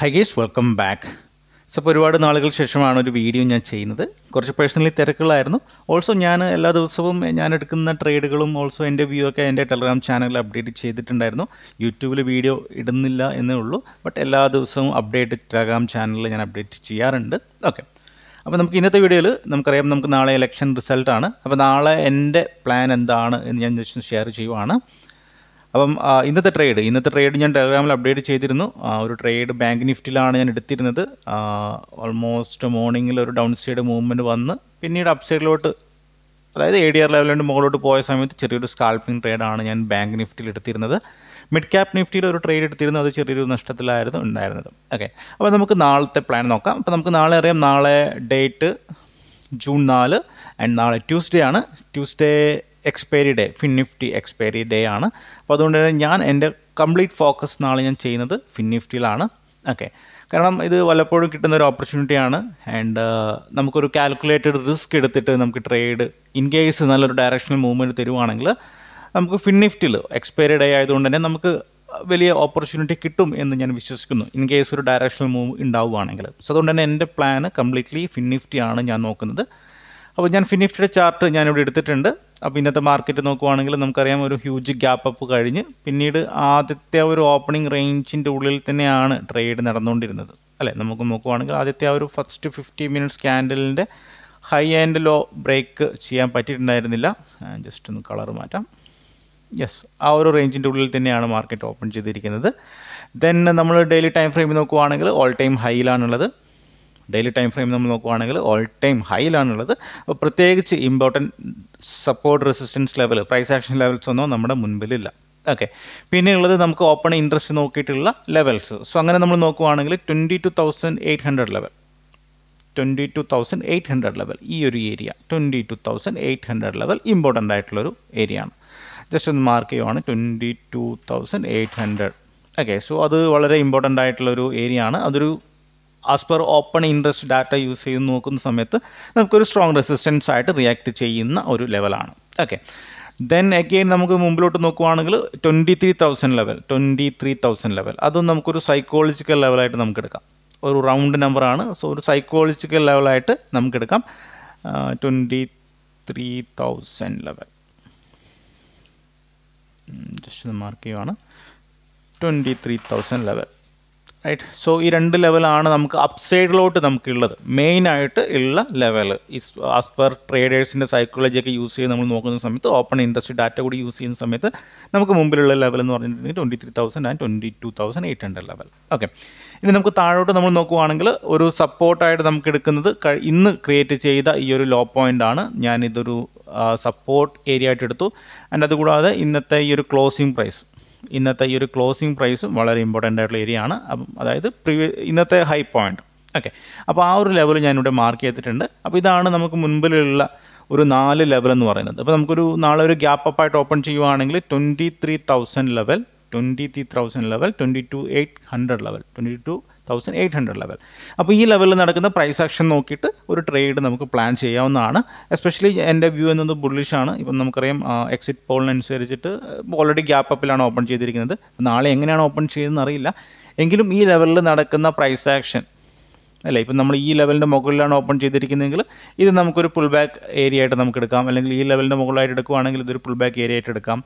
high guys welcome back so ഇപ്പോൾ ഒരുപാട് നാളുകൾ ശേഷമാണ് ഒരു വീഡിയോ ഞാൻ ചെയ്യുന്നത് കുറച്ച് പേഴ്സണലി തിരക്കുകളായിരുന്നു ഓൾസോ ഞാൻ എല്ലാ ദിവസവും ഞാൻ എടുക്കുന്ന ട്രേഡുകളും ഓൾസോ എൻ്റെ വ്യൂ ഒക്കെ എൻ്റെ ടെലഗ്രാം ചാനലിൽ അപ്ഡേറ്റ് ചെയ്തിട്ടുണ്ടായിരുന്നു യൂട്യൂബിൽ വീഡിയോ ഇടുന്നില്ല എന്നേ ഉള്ളൂ ബട്ട് എല്ലാ ദിവസവും അപ്ഡേറ്റ് ടെലഗ്രാം ചാനലിൽ ഞാൻ അപ്ഡേറ്റ് ചെയ്യാറുണ്ട് ഓക്കെ അപ്പോൾ നമുക്ക് ഇന്നത്തെ വീഡിയോയിൽ നമുക്കറിയാം നമുക്ക് നാളെ ഇലക്ഷൻ റിസൾട്ടാണ് അപ്പോൾ നാളെ എൻ്റെ പ്ലാൻ എന്താണ് എന്ന് ഞാൻ ജസ്റ്റ് ഷെയർ ചെയ്യുവാണ് അപ്പം ഇന്നത്തെ ട്രേഡ് ഇന്നത്തെ ട്രേഡ് ഞാൻ ടെലഗ്രാമിൽ അപ്ഡേറ്റ് ചെയ്തിരുന്നു ഒരു ട്രേഡ് ബാങ്ക് നിഫ്റ്റിലാണ് ഞാൻ എടുത്തിരുന്നത് ഓൾമോസ്റ്റ് മോർണിംഗിൽ ഒരു ഡൗൺ സൈഡ് മൂവ്മെൻറ്റ് വന്ന് പിന്നീട് അപ് സൈഡിലോട്ട് അതായത് എ ഡി ആർ ലെവലിൻ്റെ മുകളിലോട്ട് പോയ സമയത്ത് ചെറിയൊരു സ്കാൽപ്പിംഗ് ട്രേഡാണ് ഞാൻ ബാങ്ക് നിഫ്റ്റിയിൽ എടുത്തിരുന്നത് മിഡ് ക്യാപ് നിഫ്റ്റിയിൽ ഒരു ട്രേഡ് എടുത്തിരുന്നു അത് ചെറിയൊരു നഷ്ടത്തിലായിരുന്നു ഉണ്ടായിരുന്നത് ഓക്കെ അപ്പോൾ നമുക്ക് നാളത്തെ പ്ലാൻ നോക്കാം അപ്പോൾ നമുക്ക് നാളെ അറിയാം നാളെ ഡേറ്റ് ജൂൺ നാല് ആൻഡ് നാളെ ട്യൂസ്ഡേ ആണ് Tuesday expiry day FinNifty expiry day ആണ് അപ്പോൾ അതുകൊണ്ട് തന്നെ ഞാൻ എൻ്റെ കംപ്ലീറ്റ് ഫോക്കസ് നാളെ ഞാൻ ചെയ്യുന്നത് ഫിൻനിഫ്റ്റിയിലാണ് ഓക്കെ കാരണം ഇത് വല്ലപ്പോഴും കിട്ടുന്ന ഒരു ആണ് ആൻഡ് uh, നമുക്കൊരു കാൽക്കുലേറ്റഡ് റിസ്ക് എടുത്തിട്ട് നമുക്ക് ട്രേഡ് ഇൻ കേസ് നല്ലൊരു ഡയറക്ഷണൽ മൂവ്മെൻറ്റ് തരുവാണെങ്കിൽ നമുക്ക് ഫിൻനിഫ്റ്റിൽ എക്സ്പയറി ഡേ ആയതുകൊണ്ട് തന്നെ നമുക്ക് വലിയ ഓപ്പർച്യൂണിറ്റി കിട്ടും എന്ന് ഞാൻ വിശ്വസിക്കുന്നു ഇൻ കേസ് ഒരു ഡയറക്ഷണൽ മൂവ് ഉണ്ടാവുകയാണെങ്കിൽ സോ അതുകൊണ്ട് തന്നെ എൻ്റെ പ്ലാന് കംപ്ലീറ്റ്ലി ഫിൻനിഫ്റ്റിയാണ് ഞാൻ നോക്കുന്നത് അപ്പോൾ ഞാൻ ഫിനിഫ്റ്റഡ് ചാർട്ട് ഞാനിവിടെ എടുത്തിട്ടുണ്ട് അപ്പോൾ ഇന്നത്തെ മാർക്കറ്റ് നോക്കുവാണെങ്കിൽ നമുക്കറിയാം ഒരു ഹ്യൂജ് ഗ്യാപ്പ് അപ്പ് കഴിഞ്ഞ് പിന്നീട് ആദ്യത്തെ ഒരു ഓപ്പണിംഗ് റേഞ്ചിൻ്റെ ഉള്ളിൽ തന്നെയാണ് ട്രേഡ് നടന്നുകൊണ്ടിരുന്നത് അല്ലേ നമുക്ക് നോക്കുവാണെങ്കിൽ ആദ്യത്തെ ആ ഒരു ഫസ്റ്റ് ഫിഫ്റ്റി മിനിറ്റ്സ് ക്യാൻഡലിൻ്റെ ഹൈ ആൻഡ് ലോ ബ്രേക്ക് ചെയ്യാൻ പറ്റിയിട്ടുണ്ടായിരുന്നില്ല ജസ്റ്റ് ഒന്ന് കളർ മാറ്റാം യെസ് ആ ഒരു റേഞ്ചിൻ്റെ ഉള്ളിൽ തന്നെയാണ് മാർക്കറ്റ് ഓപ്പൺ ചെയ്തിരിക്കുന്നത് ദെൻ നമ്മൾ ഡെയിലി ടൈം ഫ്രെയിമിൽ നോക്കുവാണെങ്കിൽ ഓൾ ടൈം ഹൈയിലാണുള്ളത് ഡെയിലി ടൈം ഫ്രെയിം നമ്മൾ നോക്കുവാണെങ്കിൽ ഓൾ ടൈം ഹൈയിലാണുള്ളത് അപ്പോൾ പ്രത്യേകിച്ച് important support resistance level price action levels ഒന്നും നമ്മുടെ മുൻപിലില്ല ഓക്കെ പിന്നെയുള്ളത് നമുക്ക് ഓപ്പൺ ഇൻട്രസ്റ്റ് നോക്കിയിട്ടുള്ള ലെവൽസ് സോ അങ്ങനെ നമ്മൾ നോക്കുവാണെങ്കിൽ twenty two thousand eight hundred level twenty two thousand eight hundred level ഈ ഒരു area twenty two thousand eight hundred level important ആയിട്ടുള്ളൊരു ഏരിയ ആണ് ജസ്റ്റ് ഒന്ന് മാർക്ക് ചെയ്യുവാണ് twenty two thousand eight hundred okay so അത് വളരെ ഇമ്പോർട്ടൻ്റ് ആയിട്ടുള്ളൊരു area ആണ് അതൊരു as per open interest data use ചെയ്ത് നോക്കുന്ന സമയത്ത് നമുക്കൊരു സ്ട്രോങ് റെസിസ്റ്റൻസ് ആയിട്ട് റിയാക്ട് ചെയ്യുന്ന ഒരു ലെവലാണ് ഓക്കെ ദെൻ അഗെയിൻ നമുക്ക് മുമ്പിലോട്ട് നോക്കുവാണെങ്കിൽ twenty three thousand level twenty three thousand level അതും നമുക്കൊരു സൈക്കോളജിക്കൽ ലെവലായിട്ട് നമുക്ക് എടുക്കാം ഒരു റൗണ്ട് നമ്പറാണ് സോ ഒരു സൈക്കോളജിക്കൽ ലെവലായിട്ട് എടുക്കാം twenty three thousand level just mark ചെയ്യുവാണ് twenty three thousand level right so ഈ രണ്ട് ലെവലാണ് നമുക്ക് അപ് സൈഡിലോട്ട് നമുക്കുള്ളത് മെയിനായിട്ട് ഉള്ള ലെവൽ ആസ് പെർ ട്രേഡേഴ്സിൻ്റെ സൈക്കോളജിയൊക്കെ യൂസ് ചെയ്ത് നമ്മൾ നോക്കുന്ന സമയത്ത് ഓപ്പൺ ഇൻഡസ്ട്രി ഡാറ്റ കൂടി യൂസ് ചെയ്യുന്ന സമയത്ത് നമുക്ക് മുമ്പിലുള്ള ലെവൽ എന്ന് പറഞ്ഞിട്ടുണ്ടെങ്കിൽ twenty three thousand and twenty two thousand eight hundred level okay ഇനി നമുക്ക് താഴോട്ട് നമ്മൾ നോക്കുവാണെങ്കിൽ ഒരു സപ്പോർട്ടായിട്ട് നമുക്ക് എടുക്കുന്നത് ഇന്ന് ക്രിയേറ്റ് ചെയ്ത ഈ ഒരു ലോ പോയിൻ്റ് ആണ് ഞാനിതൊരു സപ്പോർട്ട് ഏരിയ ആയിട്ട് എടുത്തു ആൻഡ് അതുകൂടാതെ ഇന്നത്തെ ഈ ഒരു ക്ലോസിംഗ് പ്രൈസ് ഇന്നത്തെ ഈ ഒരു ക്ലോസിംഗ് പ്രൈസും വളരെ ഇമ്പോർട്ടൻ്റ് ആയിട്ടുള്ള ഏരിയ ആണ് അപ്പം അതായത് പ്രീവിയ ഇന്നത്തെ ഹൈ പോയിൻ്റ് ഓക്കെ അപ്പോൾ ആ ഒരു ലെവൽ ഞാനിവിടെ മാർക്ക് ചെയ്തിട്ടുണ്ട് അപ്പോൾ ഇതാണ് നമുക്ക് മുൻപിലുള്ള ഒരു നാല് ലെവൽ എന്ന് പറയുന്നത് അപ്പോൾ നമുക്കൊരു നാളെ ഒരു ഗ്യാപ്പ് അപ്പായിട്ട് ഓപ്പൺ ചെയ്യുവാണെങ്കിൽ twenty three thousand level 23,000 level twenty two eight level twenty level അപ്പോൾ ഈ ലെവലിൽ നടക്കുന്ന പ്രൈസ് ആക്ഷൻ നോക്കിയിട്ട് ഒരു ട്രേഡ് നമുക്ക് പ്ലാൻ ചെയ്യാവുന്നതാണ് എസ്പെഷ്യലി എൻ്റെ വ്യൂ എന്നത് ബുള്ളിഷാണ് ഇപ്പം നമുക്കറിയാം എക്സിറ്റ് പോളിനനുസരിച്ചിട്ട് ഓൾറെഡി ഗ്യാപ്പ് അപ്പിലാണ് ഓപ്പൺ ചെയ്തിരിക്കുന്നത് നാളെ എങ്ങനെയാണ് ഓപ്പൺ ചെയ്തതെന്ന് അറിയില്ല എങ്കിലും ഈ ലെവലിൽ നടക്കുന്ന പ്രൈസ് ആക്ഷൻ അല്ലേ ഇപ്പം നമ്മൾ ഈ ലെവലിൻ്റെ മുകളിലാണ് ഓപ്പൺ ചെയ്തിരിക്കുന്നതെങ്കിൽ ഇത് നമുക്കൊരു പുൾ ബാക്ക് ഏരിയ ആയിട്ട് നമുക്ക് എടുക്കാം അല്ലെങ്കിൽ ഈ ലെവലിൻ്റെ മുകളിലായിട്ട് എടുക്കുകയാണെങ്കിൽ ഇതൊരു പുൾ ബാക്ക് ഏരിയ ആയിട്ട് എടുക്കാം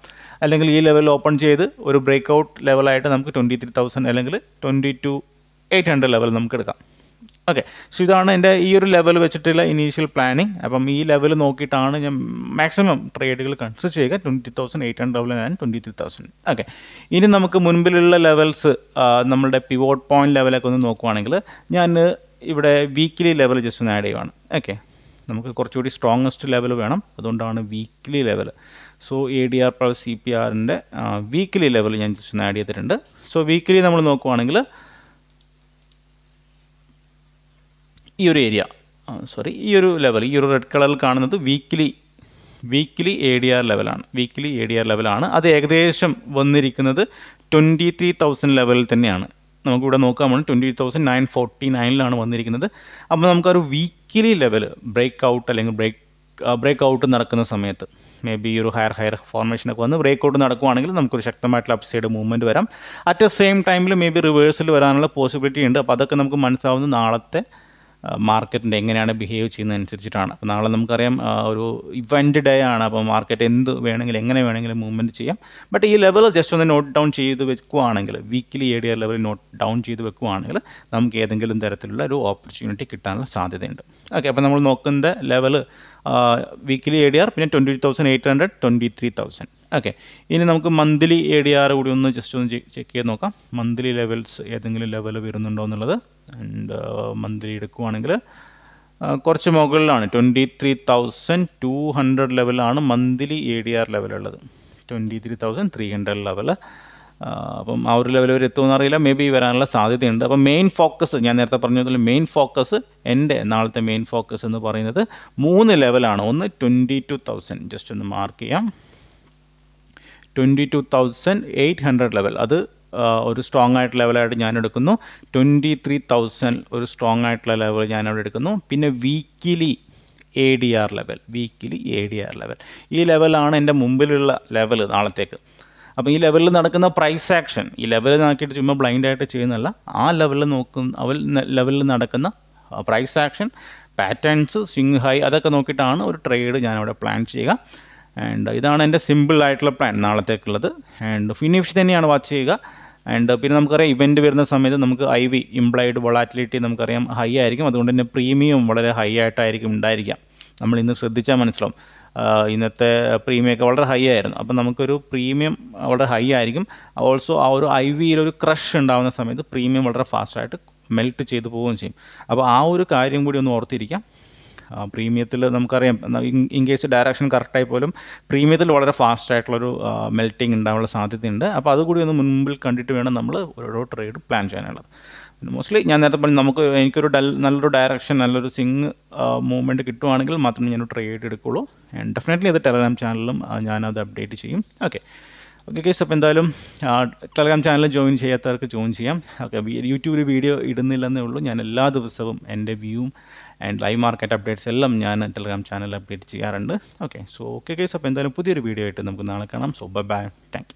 അല്ലെങ്കിൽ ഈ ലെവൽ ഓപ്പൺ ചെയ്ത് ഒരു ബ്രേക്ക് ഔട്ട് ലെവലായിട്ട് നമുക്ക് ട്വൻറ്റി ത്രീ തൗസൻഡ് അല്ലെങ്കിൽ twenty two eight hundred level നമുക്ക് എടുക്കാം ഓക്കെ സോ ഇതാണ് എൻ്റെ ഈ ഒരു ലെവൽ വെച്ചിട്ടുള്ള ഇനീഷ്യൽ പ്ലാനിങ് അപ്പം ഈ ലെവൽ നോക്കിയിട്ടാണ് ഞാൻ മാക്സിമം ട്രേഡുകൾ കൺസിഡർ ചെയ്യുക twenty thousand eight hundred level and twenty three thousand okay ഇനി നമുക്ക് മുൻപിലുള്ള ലെവൽസ് നമ്മുടെ പിവോട്ട് പോയിൻറ്റ് ലെവലൊക്കെ ഒന്ന് നോക്കുവാണെങ്കിൽ ഞാൻ ഇവിടെ വീക്ക്ലി ലെവൽ ജസ്റ്റ് ഒന്ന് ആഡ് ചെയ്യുവാണ് ഓക്കെ നമുക്ക് കുറച്ചുകൂടി സ്ട്രോങ്ങസ്റ്റ് ലെവൽ വേണം അതുകൊണ്ടാണ് weekly level so A D R plus C P ആറിൻ്റെ വീക്ക്ലി ലെവൽ ഞാൻ ജസ്റ്റ് ഒന്ന് ആഡ് ചെയ്തിട്ടുണ്ട് സോ വീക്ക്ലി നമ്മൾ നോക്കുവാണെങ്കിൽ ഈ ഒരു ഏരിയ സോറി ഈ ഒരു ലെവൽ ഈ ഒരു റെഡ് കളറിൽ കാണുന്നത് weekly weekly A D R ലെവലാണ് വീക്ക്ലി എ ഡി ആർ ലെവലാണ് അത് ഏകദേശം വന്നിരിക്കുന്നത് ട്വൻറ്റി ത്രീ തൗസൻഡ് ലെവലിൽ തന്നെയാണ് നമുക്കിവിടെ നോക്കാമാണ് ട്വൻറ്റി തൗസൻഡ് നയൻ ഫോർട്ടി നയനിലാണ് വന്നിരിക്കുന്നത് അപ്പോൾ നമുക്കൊരു വീക്കിലി ലെവൽ ബ്രേക്ക് ഔട്ട് അല്ലെങ്കിൽ ബ്രേക്ക് ബ്രേക്ക് ഔട്ട് നടക്കുന്ന സമയത്ത് മേ ബി ഒരു ഹയർ ഹയർ ഫോർമേഷനൊക്കെ വന്ന് ബ്രേക്ക് ഔട്ട് നടക്കുവാണെങ്കിൽ നമുക്കൊരു ശക്തമായിട്ടുള്ള അപ്സൈഡ് മൂവ്മെൻറ്റ് വരാം അറ്റ് ദ സെയിം ടൈമിൽ മേ ബി റിവേഴ്സിൽ വരാനുള്ള പോസിബിലിറ്റി ഉണ്ട് അപ്പോൾ അതൊക്കെ നമുക്ക് മനസ്സിലാവുന്ന നാളത്തെ മാർക്കറ്റിൻ്റെ എങ്ങനെയാണ് ബിഹേവ് ചെയ്യുന്നത് അനുസരിച്ചിട്ടാണ് അപ്പോൾ നാളെ നമുക്കറിയാം ഒരു ഇവൻ്റ് ഡേ ആണ് അപ്പോൾ മാർക്കറ്റ് എന്ത് വേണമെങ്കിലും എങ്ങനെ വേണമെങ്കിലും മൂവ്മെൻറ്റ് ചെയ്യാം ബട്ട് ഈ ലെവൽ ജസ്റ്റ് ഒന്ന് നോട്ട് ഡൗൺ ചെയ്ത് വെക്കുകയാണെങ്കിൽ weekly A D R level note down ചെയ്ത് വെക്കുകയാണെങ്കിൽ നമുക്ക് ഏതെങ്കിലും തരത്തിലുള്ള ഒരു ഓപ്പർച്യൂണിറ്റി കിട്ടാനുള്ള സാധ്യതയുണ്ട് ഓക്കെ അപ്പോൾ നമ്മൾ നോക്കുന്ന level weekly A D R പിന്നെ twenty thousand eight hundred twenty three thousand okay ഇനി നമുക്ക് മന്ത്ലി എ ഡി ആർ കൂടി ഒന്ന് ജസ്റ്റ് ഒന്ന് ചെക്ക് ചെയ്ത് നോക്കാം മന്ത്ലി ലെവൽസ് ഏതെങ്കിലും ലെവൽ വരുന്നുണ്ടോ എന്നുള്ളത് ആൻഡ് മന്ത്ലി എടുക്കുവാണെങ്കിൽ കുറച്ച് മുകളിലാണ് twenty three thousand two hundred ലെവലാണ് മന്ത്ലി എ ഡി ആർ ലെവലുള്ളത് twenty three thousand three hundred level അപ്പം ആ ഒരു ലെവലിൽ വരെ എത്തുമെന്ന് അറിയില്ല മേ ബി വരാനുള്ള സാധ്യതയുണ്ട് അപ്പം മെയിൻ ഫോക്കസ് ഞാൻ നേരത്തെ പറഞ്ഞതുപോലെ മെയിൻ ഫോക്കസ് എൻ്റെ നാളത്തെ മെയിൻ ഫോക്കസ് എന്ന് പറയുന്നത് മൂന്ന് ലെവലാണ് ഒന്ന് ട്വൻറ്റി ടു തൗസൻഡ് ജസ്റ്റ് ഒന്ന് മാർക്ക് ചെയ്യാം twenty two thousand eight hundred level അത് ഒരു സ്ട്രോങ് ആയിട്ടുള്ള ലെവലായിട്ട് ഞാൻ എടുക്കുന്നു ട്വൻറ്റി ത്രീ തൗസൻഡ് ഒരു സ്ട്രോങ് ആയിട്ടുള്ള ലെവൽ ഞാൻ അവിടെ എടുക്കുന്നു പിന്നെ weekly A D R level weekly A D R level ഈ ലെവലാണ് എൻ്റെ മുമ്പിലുള്ള ലെവൽ നാളത്തേക്ക് അപ്പോൾ ഈ ലെവലിൽ നടക്കുന്ന പ്രൈസ് ആക്ഷൻ ഈ ലെവലിൽ നോക്കിയിട്ട് ചുമ്മാ ബ്ലൈൻഡായിട്ട് ചെയ്യുന്നതല്ല ആ ലെവലിൽ നോക്കും അവൽ ലെവലിൽ നടക്കുന്ന price action patterns swing high അതൊക്കെ നോക്കിയിട്ടാണ് ഒരു ട്രേഡ് അവിടെ പ്ലാൻ ചെയ്യുക ആൻഡ് ഇതാണ് എൻ്റെ സിമ്പിൾ ആയിട്ടുള്ള പ്ലാൻ നാളത്തേക്കുള്ളത് ആൻഡ് ഫിനിഷ് തന്നെയാണ് വാച്ച് ചെയ്യുക ആൻഡ് പിന്നെ നമുക്കറിയാം ഇവൻറ്റ് വരുന്ന സമയത്ത് നമുക്ക് ഐ വി ഇംപ്ലൈഡ് വളാറ്റിലിറ്റി നമുക്കറിയാം ഹൈ ആയിരിക്കും അതുകൊണ്ട് തന്നെ പ്രീമിയം വളരെ ഹൈ ആയിട്ടായിരിക്കും ഉണ്ടായിരിക്കാം നമ്മൾ ഇന്ന് ശ്രദ്ധിച്ചാൽ മനസ്സിലാവും ഇന്നത്തെ പ്രീമിയമൊക്കെ വളരെ ഹൈ ആയിരുന്നു അപ്പം നമുക്കൊരു പ്രീമിയം വളരെ ഹൈ ആയിരിക്കും ഓൾസോ ആ ഒരു ഐ ഒരു ക്രഷ് ഉണ്ടാകുന്ന സമയത്ത് പ്രീമിയം വളരെ ഫാസ്റ്റായിട്ട് മെൽറ്റ് ചെയ്തു പോവുകയും ചെയ്യും അപ്പോൾ ആ ഒരു കാര്യം കൂടി ഒന്ന് ഓർത്തിരിക്കാം പ്രീമിയത്തിൽ നമുക്കറിയാം ഇൻ കേസ് ഡയറക്ഷൻ കറക്റ്റായി പോലും പ്രീമിയത്തിൽ വളരെ ഫാസ്റ്റ് ആയിട്ടുള്ളൊരു മെൽറ്റിംഗ് ഉണ്ടാവാനുള്ള സാധ്യതയുണ്ട് അപ്പോൾ അതുകൂടി ഒന്ന് മുൻപിൽ കണ്ടിട്ട് വേണം നമ്മൾ ഓരോ ട്രേഡ് പ്ലാൻ ചെയ്യാനുള്ളത് പിന്നെ മോസ്റ്റ്ലി ഞാൻ നേരത്തെ പറഞ്ഞു നമുക്ക് എനിക്കൊരു ഡൽ നല്ലൊരു ഡയറക്ഷൻ നല്ലൊരു സിങ് മൂവ്മെൻറ്റ് കിട്ടുവാണെങ്കിൽ മാത്രമേ ഞാനൊരു ട്രേഡ് എടുക്കുള്ളൂ ആൻഡ് ഡെഫിനറ്റ്ലി അത് ടെലഗ്രാം ചാനലിലും ഞാനത് അപ്ഡേറ്റ് ചെയ്യും ഓക്കെ ഓക്കെ കേസ് അപ്പോൾ എന്തായാലും ടെലഗ്രാം ചാനൽ ജോയിൻ ചെയ്യാത്തവർക്ക് ജോയിൻ ചെയ്യാം ഓക്കെ യൂട്യൂബിൽ വീഡിയോ ഇടുന്നില്ലെന്നേ ഉള്ളൂ ഞാൻ എല്ലാ ദിവസവും എൻ്റെ വ്യൂവും ആൻഡ് ലൈവ് മാർക്കറ്റ് അപ്ഡേറ്റ്സ് എല്ലാം ഞാൻ ടെലഗ്രാം ചാനൽ അപ്ഡേറ്റ് ചെയ്യാറുണ്ട് ഓക്കെ സോ ഓക്കെ കേസ് അപ്പോൾ എന്തായാലും പുതിയൊരു വീഡിയോ ആയിട്ട് നമുക്ക് നാളെ കാണാം സോ ബൈ ബൈ താങ്ക്